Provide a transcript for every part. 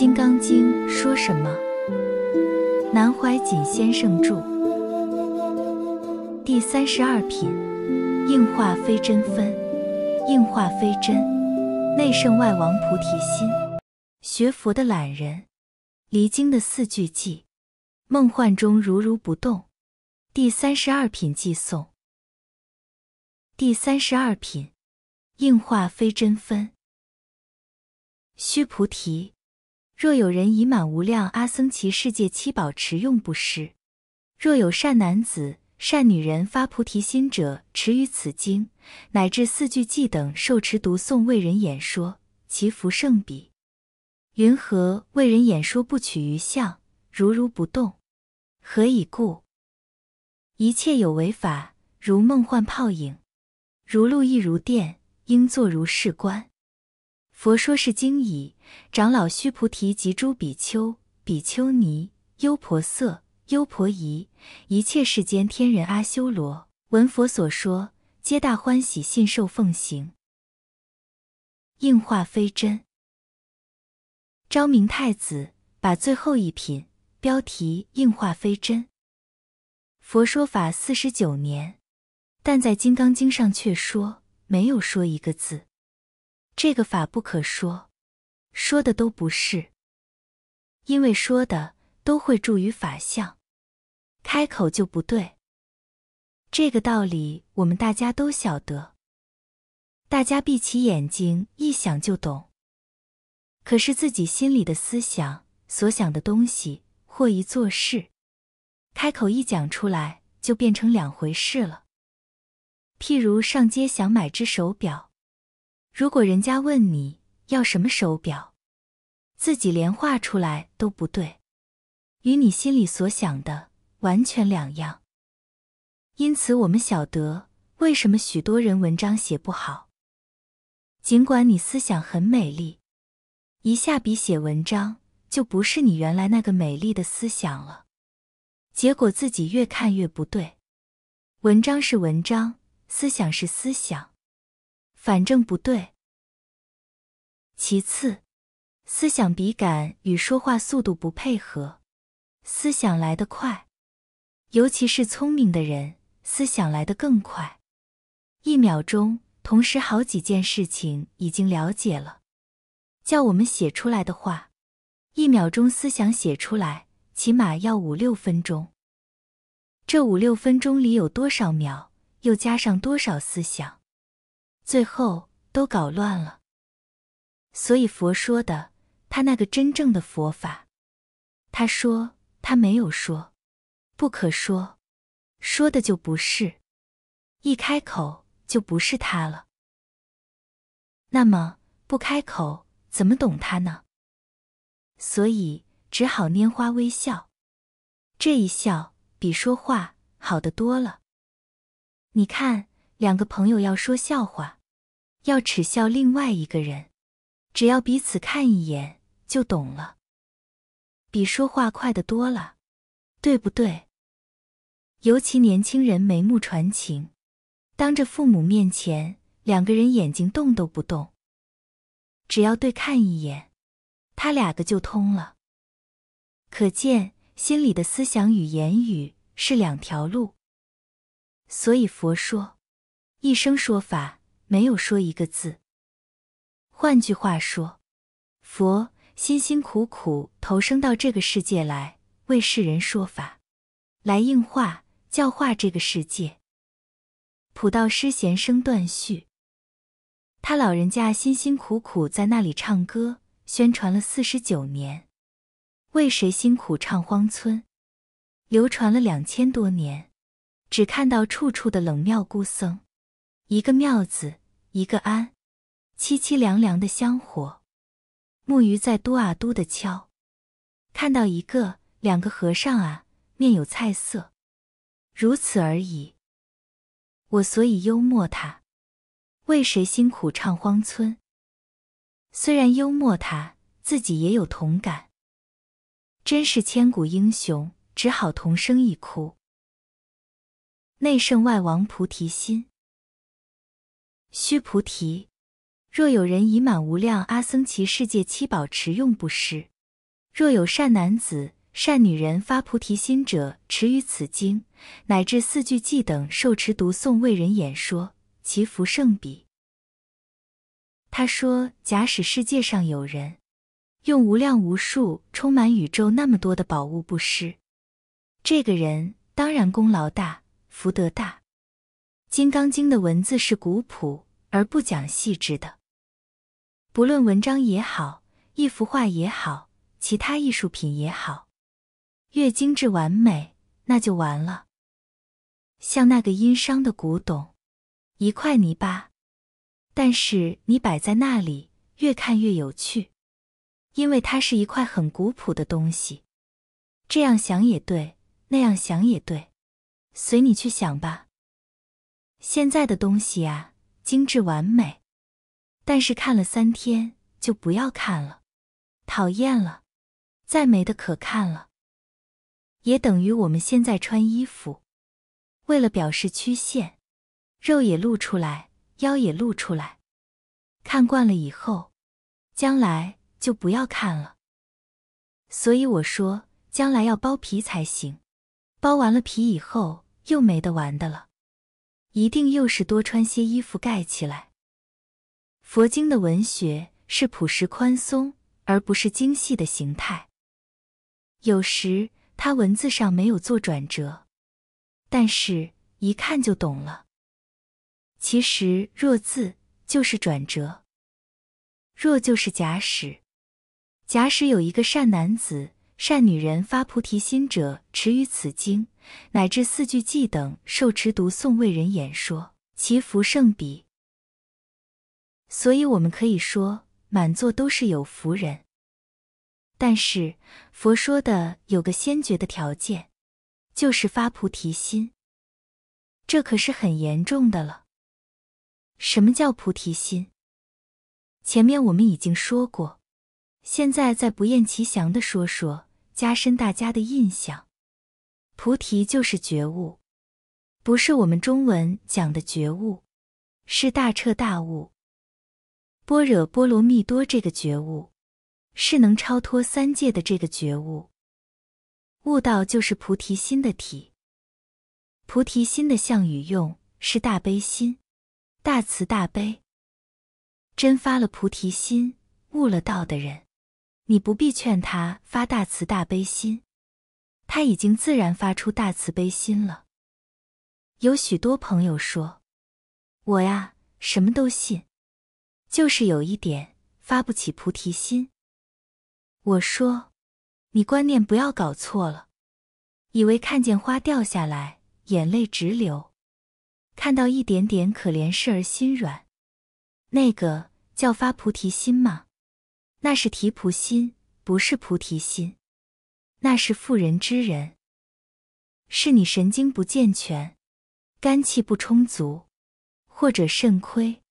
《金刚经》说什么？南怀瑾先生著，第三十二品，应化非真分，应化非真，内圣外王菩提心。学佛的懒人，离经的四句偈，梦幻中如如不动。第三十二品偈颂。第三十二品，应化非真分，须菩提。若有人以满无量阿僧祇世界七宝持用不施，若有善男子、善女人发菩提心者，持于此经，乃至四句偈等受持读诵，为人演说，其福胜彼。云何为人演说不取于相？如如不动。何以故？一切有为法，如梦幻泡影，如露亦如电，应作如是观。佛说是经已，长老须菩提及诸比丘、比丘尼、优婆塞、优婆夷，一切世间天人阿修罗，闻佛所说，皆大欢喜，信受奉行。应化非真。昭明太子把最后一品标题“应化非真”，佛说法四十九年，但在《金刚经》上却说没有说一个字。这个法不可说，说的都不是，因为说的都会助于法相，开口就不对。这个道理我们大家都晓得，大家闭起眼睛一想就懂。可是自己心里的思想所想的东西或一做事，开口一讲出来就变成两回事了。譬如上街想买只手表。如果人家问你要什么手表，自己连画出来都不对，与你心里所想的完全两样。因此，我们晓得为什么许多人文章写不好。尽管你思想很美丽，一下笔写文章就不是你原来那个美丽的思想了，结果自己越看越不对。文章是文章，思想是思想。反正不对。其次，思想笔杆与说话速度不配合，思想来得快，尤其是聪明的人，思想来得更快，一秒钟同时好几件事情已经了解了。叫我们写出来的话，一秒钟思想写出来，起码要五六分钟。这五六分钟里有多少秒？又加上多少思想？最后都搞乱了，所以佛说的他那个真正的佛法，他说他没有说，不可说，说的就不是，一开口就不是他了。那么不开口怎么懂他呢？所以只好拈花微笑，这一笑比说话好得多了。你看，两个朋友要说笑话。要耻笑另外一个人，只要彼此看一眼就懂了，比说话快得多了，对不对？尤其年轻人眉目传情，当着父母面前，两个人眼睛动都不动，只要对看一眼，他俩个就通了。可见心里的思想与言语是两条路。所以佛说，一生说法。没有说一个字。换句话说，佛辛辛苦苦投生到这个世界来，为世人说法，来应化教化这个世界。普道师贤生断续，他老人家辛辛苦苦在那里唱歌宣传了四十九年，为谁辛苦唱荒村？流传了两千多年，只看到处处的冷庙孤僧。一个庙子，一个庵，凄凄凉凉的香火，木鱼在嘟啊嘟的敲。看到一个两个和尚啊，面有菜色，如此而已。我所以幽默他，为谁辛苦唱荒村？虽然幽默他自己也有同感，真是千古英雄，只好同声一哭。内圣外王，菩提心。须菩提，若有人已满无量阿僧祇世界七宝持用布施，若有善男子、善女人发菩提心者，持于此经，乃至四句偈等受持读诵，为人演说，其福胜彼。他说：假使世界上有人用无量无数充满宇宙那么多的宝物布施，这个人当然功劳大，福德大。《金刚经》的文字是古朴而不讲细致的，不论文章也好，一幅画也好，其他艺术品也好，越精致完美那就完了。像那个殷商的古董，一块泥巴，但是你摆在那里，越看越有趣，因为它是一块很古朴的东西。这样想也对，那样想也对，随你去想吧。现在的东西啊，精致完美，但是看了三天就不要看了，讨厌了，再没的可看了，也等于我们现在穿衣服，为了表示曲线，肉也露出来，腰也露出来，看惯了以后，将来就不要看了，所以我说将来要剥皮才行，剥完了皮以后又没得玩的了。一定又是多穿些衣服盖起来。佛经的文学是朴实宽松，而不是精细的形态。有时它文字上没有做转折，但是一看就懂了。其实“若”字就是转折，“若”就是假使。假使有一个善男子。善女人发菩提心者，持于此经，乃至四句偈等，受持读诵，为人演说，其福胜彼。所以我们可以说，满座都是有福人。但是佛说的有个先决的条件，就是发菩提心，这可是很严重的了。什么叫菩提心？前面我们已经说过，现在再不厌其详的说说。加深大家的印象，菩提就是觉悟，不是我们中文讲的觉悟，是大彻大悟。般若波罗蜜多这个觉悟，是能超脱三界的这个觉悟。悟道就是菩提心的体，菩提心的相与用是大悲心，大慈大悲。真发了菩提心、悟了道的人。你不必劝他发大慈大悲心，他已经自然发出大慈悲心了。有许多朋友说：“我呀，什么都信，就是有一点发不起菩提心。”我说：“你观念不要搞错了，以为看见花掉下来，眼泪直流；看到一点点可怜事儿心软，那个叫发菩提心吗？”那是提菩心，不是菩提心。那是妇人之人，是你神经不健全，肝气不充足，或者肾亏，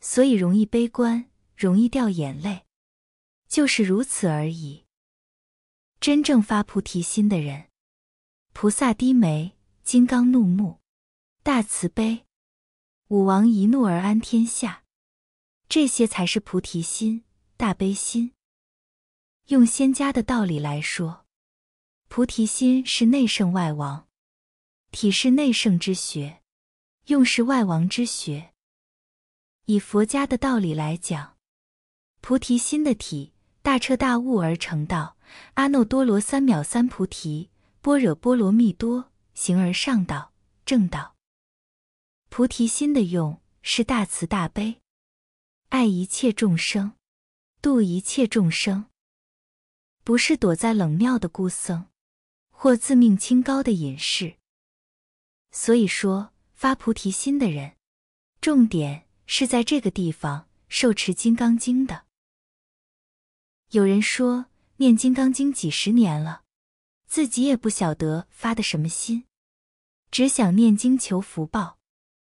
所以容易悲观，容易掉眼泪，就是如此而已。真正发菩提心的人，菩萨低眉，金刚怒目，大慈悲，武王一怒而安天下，这些才是菩提心。大悲心，用仙家的道理来说，菩提心是内圣外王，体是内圣之学，用是外王之学。以佛家的道理来讲，菩提心的体，大彻大悟而成道，阿耨多罗三藐三菩提，般若波罗蜜多，行而上道，正道。菩提心的用，是大慈大悲，爱一切众生。度一切众生，不是躲在冷庙的孤僧，或自命清高的隐士。所以说，发菩提心的人，重点是在这个地方受持《金刚经》的。有人说念《金刚经》几十年了，自己也不晓得发的什么心，只想念经求福报，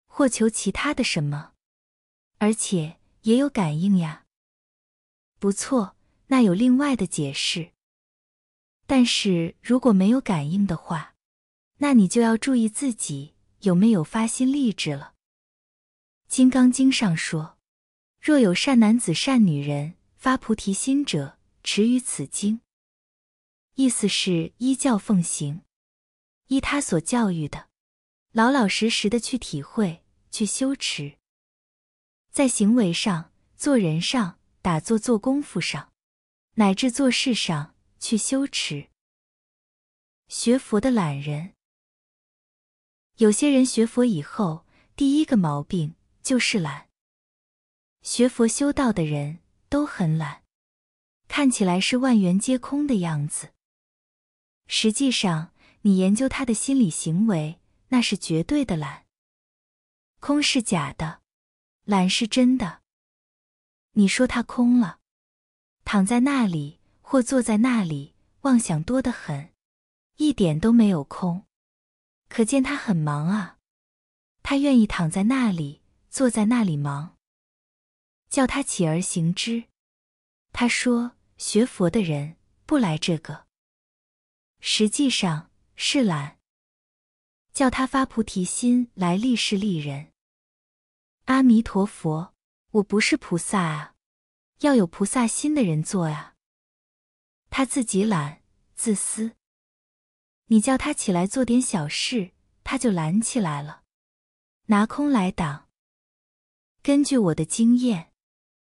或求其他的什么，而且也有感应呀。不错，那有另外的解释。但是如果没有感应的话，那你就要注意自己有没有发心立志了。《金刚经》上说：“若有善男子、善女人，发菩提心者，持于此经。”意思是依教奉行，依他所教育的，老老实实的去体会、去修持，在行为上、做人上。打坐做功夫上，乃至做事上去修持。学佛的懒人，有些人学佛以后第一个毛病就是懒。学佛修道的人都很懒，看起来是万缘皆空的样子，实际上你研究他的心理行为，那是绝对的懒。空是假的，懒是真的。你说他空了，躺在那里或坐在那里，妄想多得很，一点都没有空。可见他很忙啊，他愿意躺在那里、坐在那里忙。叫他起而行之，他说学佛的人不来这个，实际上是懒。叫他发菩提心来利世利人，阿弥陀佛。我不是菩萨啊，要有菩萨心的人做啊。他自己懒、自私，你叫他起来做点小事，他就懒起来了，拿空来挡。根据我的经验，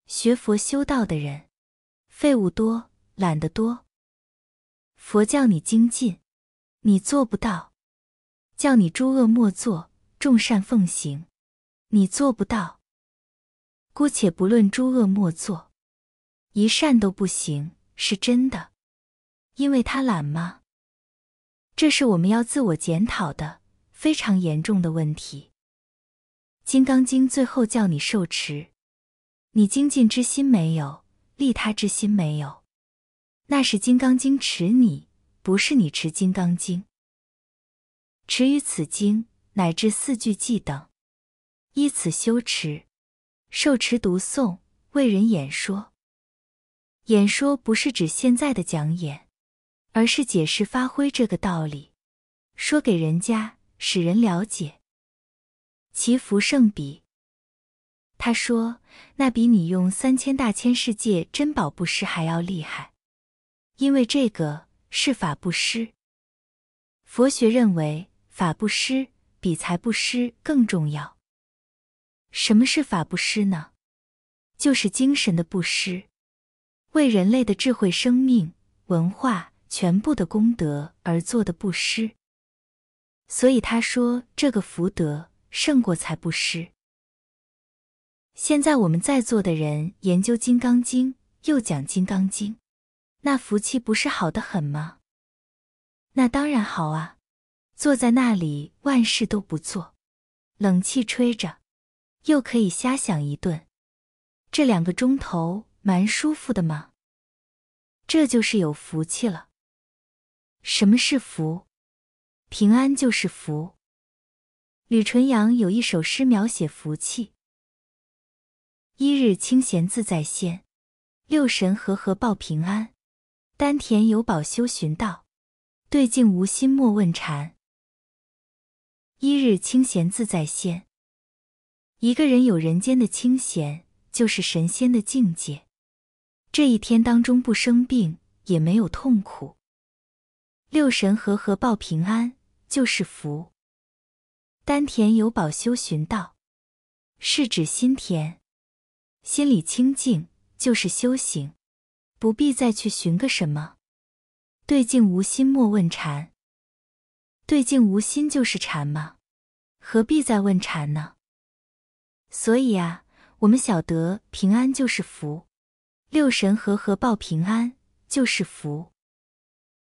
学佛修道的人，废物多、懒得多。佛叫你精进，你做不到；叫你诸恶莫作、众善奉行，你做不到。姑且不论诸恶莫作，一善都不行，是真的。因为他懒吗？这是我们要自我检讨的非常严重的问题。《金刚经》最后叫你受持，你精进之心没有，利他之心没有，那是《金刚经》持你，不是你持《金刚经》。持于此经，乃至四句偈等，依此修持。受持读诵，为人演说。演说不是指现在的讲演，而是解释发挥这个道理，说给人家，使人了解。其福胜彼。他说，那比你用三千大千世界珍宝布施还要厉害，因为这个是法布施。佛学认为，法布施比财布施更重要。什么是法布施呢？就是精神的布施，为人类的智慧、生命、文化全部的功德而做的布施。所以他说，这个福德胜过财布施。现在我们在座的人研究《金刚经》，又讲《金刚经》，那福气不是好的很吗？那当然好啊！坐在那里，万事都不做，冷气吹着。又可以瞎想一顿，这两个钟头蛮舒服的嘛，这就是有福气了。什么是福？平安就是福。吕纯阳有一首诗描写福气：一日清闲自在仙，六神和合报平安。丹田有宝修寻道，对镜无心莫问禅。一日清闲自在仙。一个人有人间的清闲，就是神仙的境界。这一天当中不生病，也没有痛苦，六神和合报平安就是福。丹田有宝修寻道，是指心田，心里清净就是修行，不必再去寻个什么。对镜无心莫问禅，对镜无心就是禅吗？何必再问禅呢？所以啊，我们晓得平安就是福，六神和合报平安就是福。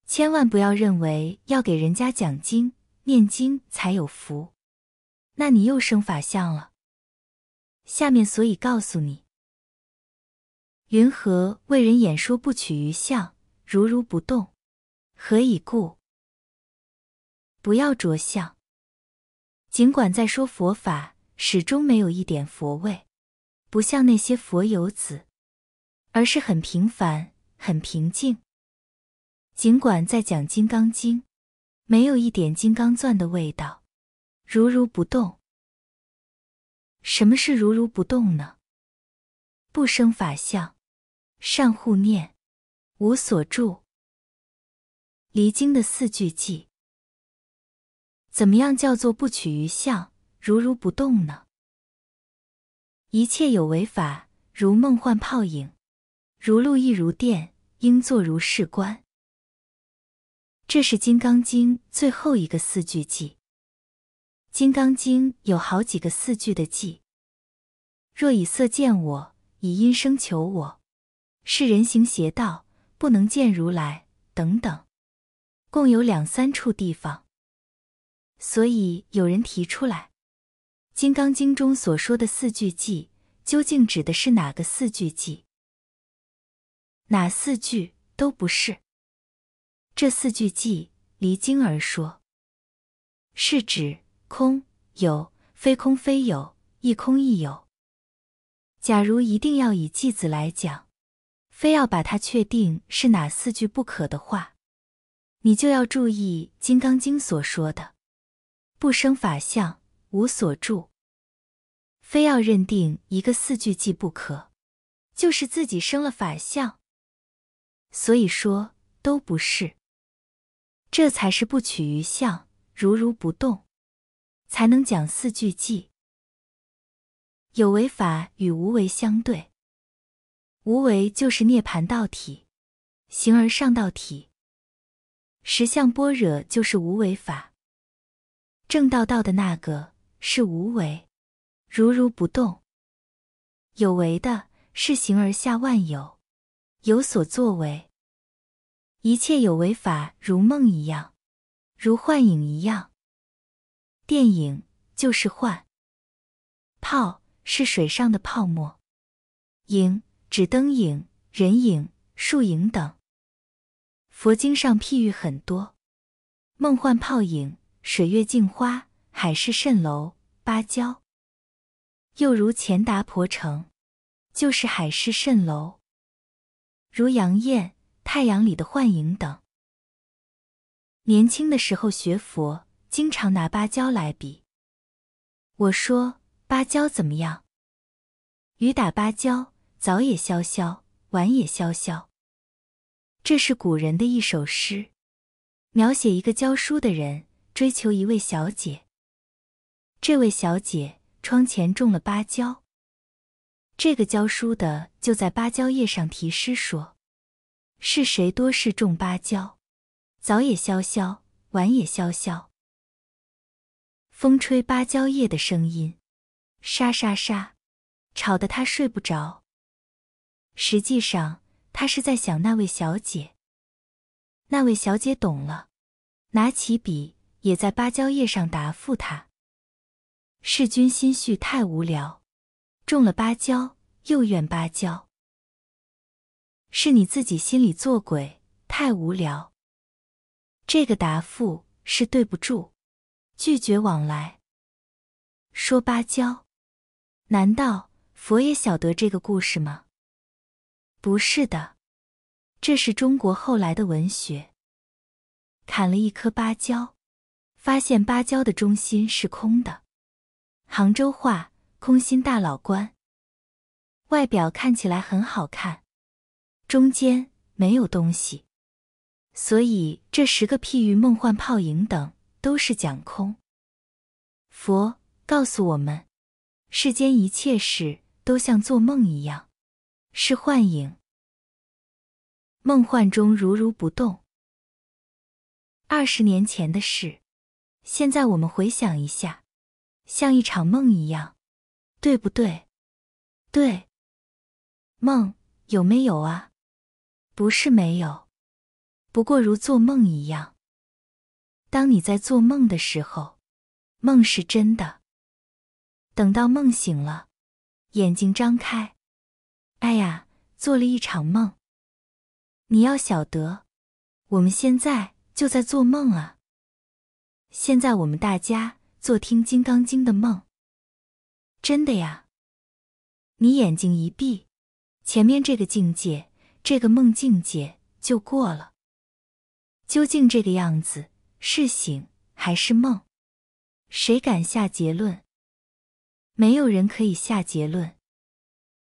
千万不要认为要给人家讲经、念经才有福，那你又生法相了。下面所以告诉你，云何为人演说不取于相，如如不动？何以故？不要着相，尽管在说佛法。始终没有一点佛味，不像那些佛游子，而是很平凡，很平静。尽管在讲《金刚经》，没有一点金刚钻的味道，如如不动。什么是如如不动呢？不生法相，善护念，无所住，离经的四句偈。怎么样叫做不取于相？如如不动呢？一切有为法，如梦幻泡影，如露亦如电，应作如是观。这是《金刚经》最后一个四句偈。《金刚经》有好几个四句的偈。若以色见我，以音声求我，是人行邪道，不能见如来。等等，共有两三处地方。所以有人提出来。《金刚经》中所说的四句偈，究竟指的是哪个四句偈？哪四句都不是。这四句偈离经而说，是指空、有、非空非有、亦空亦有。假如一定要以偈子来讲，非要把它确定是哪四句不可的话，你就要注意《金刚经》所说的“不生法相”。无所住，非要认定一个四句偈不可，就是自己生了法相。所以说都不是，这才是不取于相，如如不动，才能讲四句偈。有为法与无为相对，无为就是涅盘道体、形而上道体，实相般若就是无为法，正道道的那个。是无为，如如不动；有为的是形而下万有，有所作为。一切有为法，如梦一样，如幻影一样。电影就是幻泡，是水上的泡沫；影指灯影、人影、树影等。佛经上譬喻很多，梦幻泡影，水月镜花。海市蜃楼，芭蕉，又如钱达婆城，就是海市蜃楼，如杨艳《太阳里的幻影》等。年轻的时候学佛，经常拿芭蕉来比。我说芭蕉怎么样？雨打芭蕉，早也萧萧，晚也萧萧。这是古人的一首诗，描写一个教书的人追求一位小姐。这位小姐窗前种了芭蕉，这个教书的就在芭蕉叶上题诗说：“是谁多事种芭蕉，早也萧萧，晚也萧萧。”风吹芭蕉叶的声音沙沙沙，吵得他睡不着。实际上，他是在想那位小姐。那位小姐懂了，拿起笔也在芭蕉叶上答复他。是君心绪太无聊，种了芭蕉又怨芭蕉，是你自己心里做鬼太无聊。这个答复是对不住，拒绝往来。说芭蕉，难道佛也晓得这个故事吗？不是的，这是中国后来的文学。砍了一棵芭蕉，发现芭蕉的中心是空的。杭州话，空心大老官。外表看起来很好看，中间没有东西，所以这十个譬喻，梦幻泡影等，都是讲空。佛告诉我们，世间一切事都像做梦一样，是幻影。梦幻中如如不动。二十年前的事，现在我们回想一下。像一场梦一样，对不对？对，梦有没有啊？不是没有，不过如做梦一样。当你在做梦的时候，梦是真的。等到梦醒了，眼睛张开，哎呀，做了一场梦。你要晓得，我们现在就在做梦啊！现在我们大家。做听《金刚经》的梦，真的呀？你眼睛一闭，前面这个境界，这个梦境界就过了。究竟这个样子是醒还是梦？谁敢下结论？没有人可以下结论。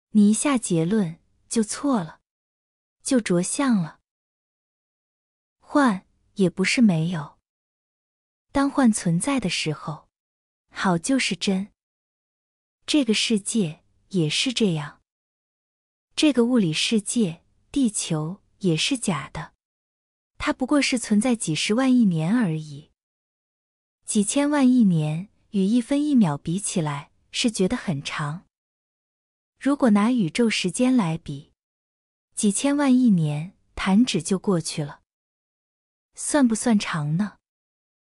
你一下结论就错了，就着相了。幻也不是没有。当幻存在的时候，好就是真。这个世界也是这样。这个物理世界，地球也是假的，它不过是存在几十万亿年而已。几千万亿年与一分一秒比起来，是觉得很长。如果拿宇宙时间来比，几千万亿年弹指就过去了，算不算长呢？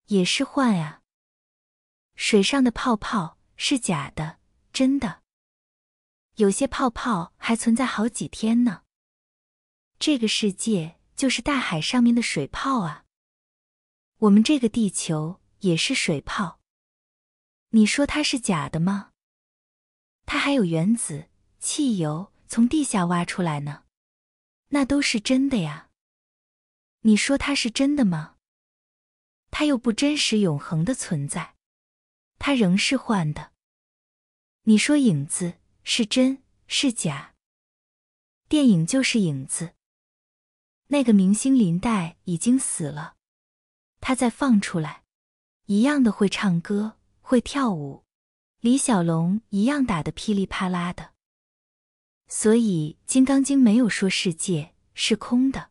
也是幻呀。水上的泡泡是假的，真的。有些泡泡还存在好几天呢。这个世界就是大海上面的水泡啊。我们这个地球也是水泡。你说它是假的吗？它还有原子、汽油从地下挖出来呢，那都是真的呀。你说它是真的吗？它又不真实、永恒的存在，它仍是幻的。你说影子是真是假？电影就是影子。那个明星林黛已经死了，他再放出来，一样的会唱歌、会跳舞。李小龙一样打的噼里啪啦的。所以《金刚经》没有说世界是空的，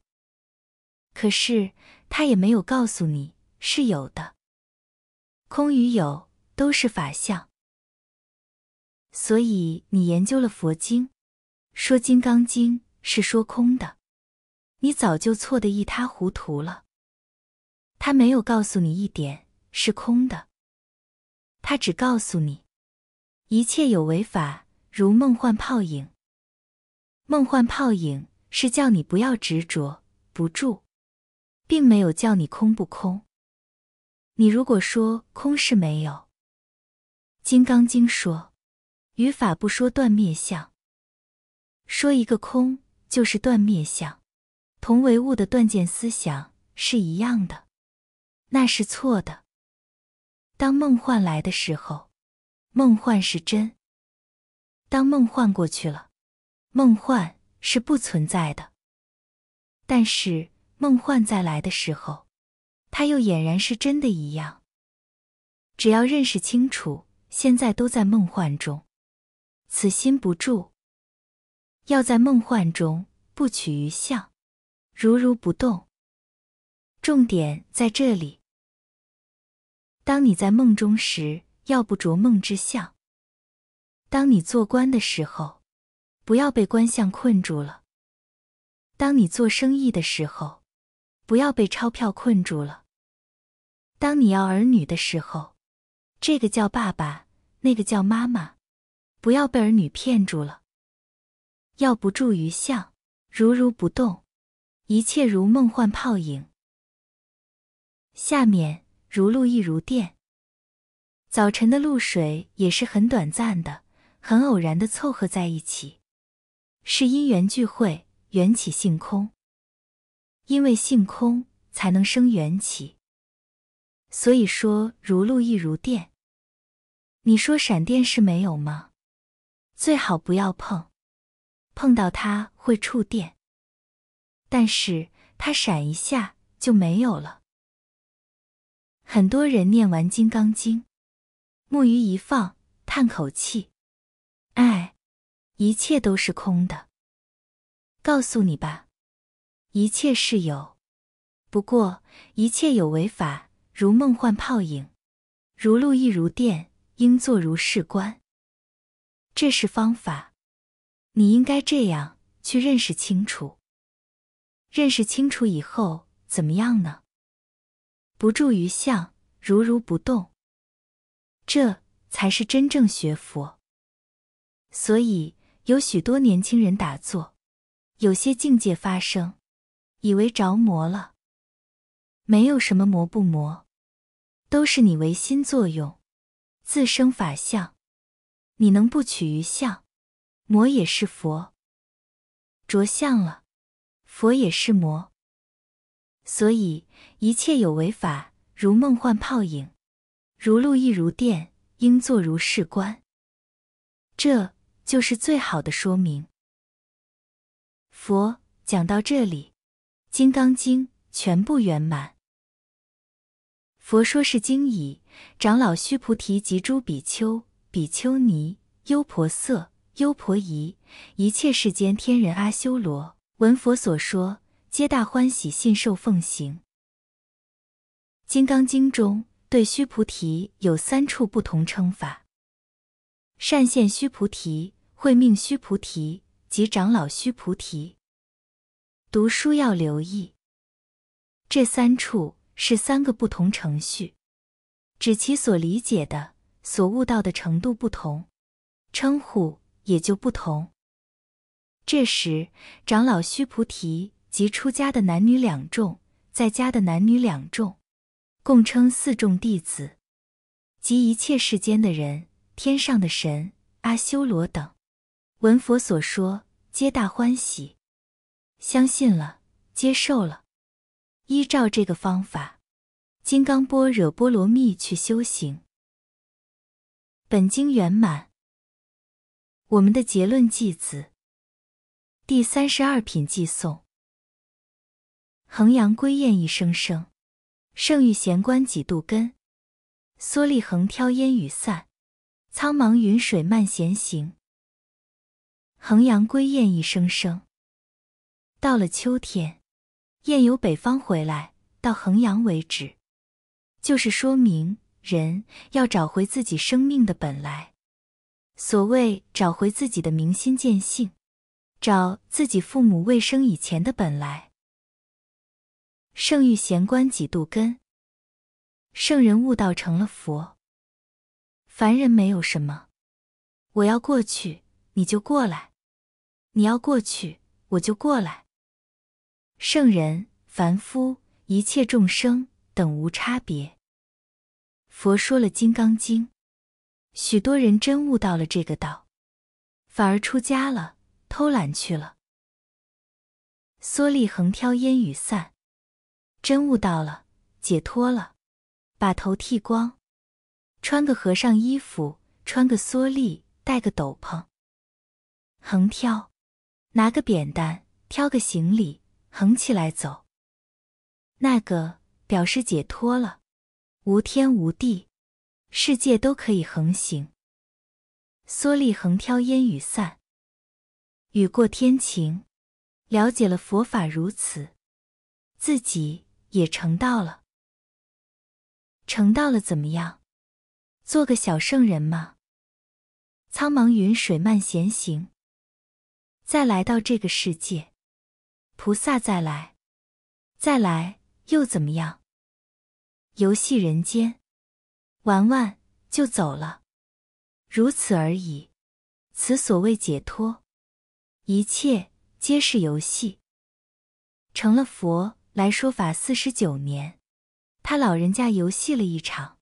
可是他也没有告诉你。是有的，空与有都是法相，所以你研究了佛经，说《金刚经》是说空的，你早就错的一塌糊涂了。他没有告诉你一点是空的，他只告诉你一切有为法如梦幻泡影，梦幻泡影是叫你不要执着不住，并没有叫你空不空。你如果说空是没有，《金刚经》说“语法不说断灭相”，说一个空就是断灭相，同唯物的断见思想是一样的，那是错的。当梦幻来的时候，梦幻是真；当梦幻过去了，梦幻是不存在的。但是梦幻再来的时候。他又俨然是真的一样。只要认识清楚，现在都在梦幻中，此心不住，要在梦幻中不取于相，如如不动。重点在这里：当你在梦中时，要不着梦之相；当你做官的时候，不要被官相困住了；当你做生意的时候，不要被钞票困住了。当你要儿女的时候，这个叫爸爸，那个叫妈妈。不要被儿女骗住了。要不住于相，如如不动，一切如梦幻泡影。下面如露亦如电，早晨的露水也是很短暂的，很偶然的凑合在一起，是因缘聚会，缘起性空。因为性空才能生缘起，所以说如露亦如电。你说闪电是没有吗？最好不要碰，碰到它会触电。但是它闪一下就没有了。很多人念完《金刚经》，木鱼一放，叹口气：“哎，一切都是空的。”告诉你吧。一切是有，不过一切有为法，如梦幻泡影，如露亦如电，应作如是观。这是方法，你应该这样去认识清楚。认识清楚以后怎么样呢？不住于相，如如不动，这才是真正学佛。所以有许多年轻人打坐，有些境界发生。以为着魔了，没有什么魔不魔，都是你唯心作用，自生法相。你能不取于相，魔也是佛；着相了，佛也是魔。所以一切有为法，如梦幻泡影，如露亦如电，应作如是观。这就是最好的说明。佛讲到这里。《金刚经》全部圆满。佛说是经已，长老须菩提及诸比丘、比丘尼、优婆塞、优婆夷，一切世间天人阿修罗，闻佛所说，皆大欢喜，信受奉行。《金刚经》中对须菩提有三处不同称法：善现须菩提、会命须菩提及长老须菩提。读书要留意，这三处是三个不同程序，指其所理解的、所悟到的程度不同，称呼也就不同。这时，长老须菩提及出家的男女两众，在家的男女两众，共称四众弟子，及一切世间的人、天上的神、阿修罗等，闻佛所说，皆大欢喜。相信了，接受了，依照这个方法，金刚波惹波罗蜜去修行，本经圆满。我们的结论记子，第三十二品记诵。衡阳归雁一声声，胜欲闲观几度根。蓑笠横挑烟雨散，苍茫云水漫闲行。衡阳归雁一声声。到了秋天，雁由北方回来，到衡阳为止，就是说明人要找回自己生命的本来。所谓找回自己的明心见性，找自己父母未生以前的本来。圣欲闲观几度根，圣人悟道成了佛，凡人没有什么。我要过去，你就过来；你要过去，我就过来。圣人、凡夫、一切众生等无差别。佛说了《金刚经》，许多人真悟到了这个道，反而出家了，偷懒去了。蓑笠横挑烟雨散，真悟到了，解脱了，把头剃光，穿个和尚衣服，穿个蓑笠，戴个斗篷，横挑，拿个扁担，挑个行李。横起来走，那个表示解脱了，无天无地，世界都可以横行。蓑笠横挑烟雨散，雨过天晴，了解了佛法如此，自己也成道了。成道了怎么样？做个小圣人嘛。苍茫云水漫闲行，再来到这个世界。菩萨再来，再来又怎么样？游戏人间，玩玩就走了，如此而已。此所谓解脱，一切皆是游戏。成了佛来说法四十九年，他老人家游戏了一场，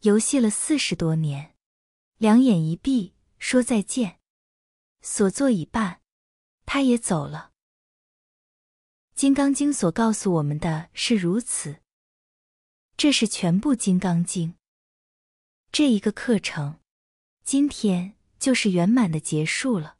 游戏了四十多年，两眼一闭，说再见，所作已办，他也走了。《金刚经》所告诉我们的是如此，这是全部《金刚经》这一个课程，今天就是圆满的结束了。